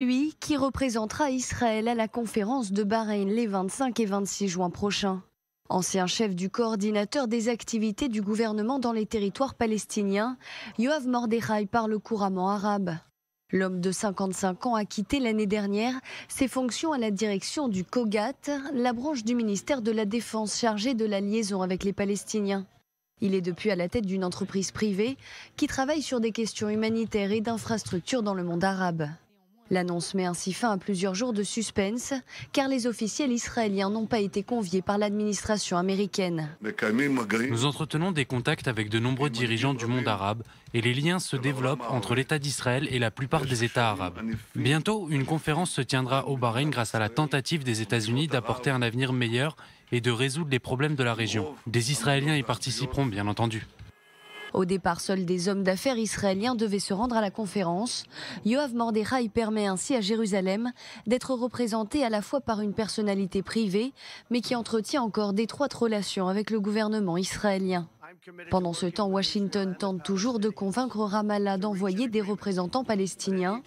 lui qui représentera Israël à la conférence de Bahreïn les 25 et 26 juin prochains. Ancien chef du coordinateur des activités du gouvernement dans les territoires palestiniens, Yoav Mordechai parle couramment arabe. L'homme de 55 ans a quitté l'année dernière ses fonctions à la direction du COGAT, la branche du ministère de la Défense chargée de la liaison avec les Palestiniens. Il est depuis à la tête d'une entreprise privée qui travaille sur des questions humanitaires et d'infrastructures dans le monde arabe. L'annonce met ainsi fin à plusieurs jours de suspense, car les officiels israéliens n'ont pas été conviés par l'administration américaine. Nous entretenons des contacts avec de nombreux dirigeants du monde arabe et les liens se développent entre l'État d'Israël et la plupart des États arabes. Bientôt, une conférence se tiendra au Bahreïn grâce à la tentative des États-Unis d'apporter un avenir meilleur et de résoudre les problèmes de la région. Des Israéliens y participeront, bien entendu. Au départ, seuls des hommes d'affaires israéliens devaient se rendre à la conférence. Yoav Mordechai permet ainsi à Jérusalem d'être représenté à la fois par une personnalité privée, mais qui entretient encore d'étroites relations avec le gouvernement israélien. Pendant ce temps, Washington tente toujours de convaincre Ramallah d'envoyer des représentants palestiniens,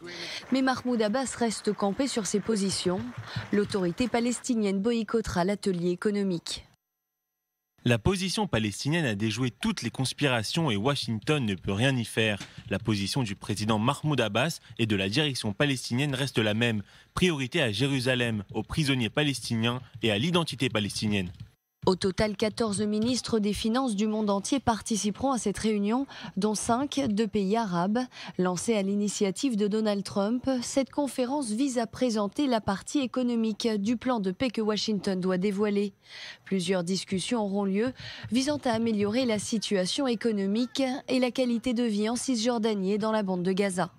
mais Mahmoud Abbas reste campé sur ses positions. L'autorité palestinienne boycottera l'atelier économique. La position palestinienne a déjoué toutes les conspirations et Washington ne peut rien y faire. La position du président Mahmoud Abbas et de la direction palestinienne reste la même. Priorité à Jérusalem, aux prisonniers palestiniens et à l'identité palestinienne. Au total, 14 ministres des Finances du monde entier participeront à cette réunion, dont 5 de pays arabes. Lancée à l'initiative de Donald Trump, cette conférence vise à présenter la partie économique du plan de paix que Washington doit dévoiler. Plusieurs discussions auront lieu visant à améliorer la situation économique et la qualité de vie en Cisjordanie et dans la bande de Gaza.